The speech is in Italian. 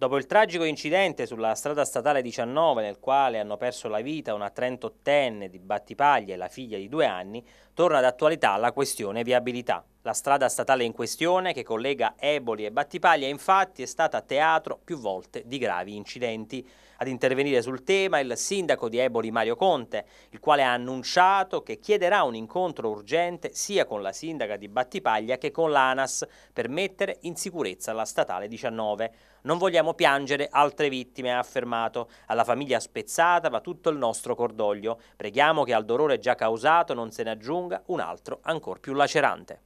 Dopo il tragico incidente sulla strada statale 19 nel quale hanno perso la vita una 38enne di Battipaglia e la figlia di due anni, torna d'attualità la questione viabilità. La strada statale in questione, che collega Eboli e Battipaglia, infatti è stata teatro più volte di gravi incidenti. Ad intervenire sul tema il sindaco di Eboli Mario Conte, il quale ha annunciato che chiederà un incontro urgente sia con la sindaca di Battipaglia che con l'ANAS per mettere in sicurezza la statale 19. Non vogliamo piangere altre vittime, ha affermato. Alla famiglia spezzata va tutto il nostro cordoglio. Preghiamo che al dolore già causato non se ne aggiunga un altro ancora più lacerante.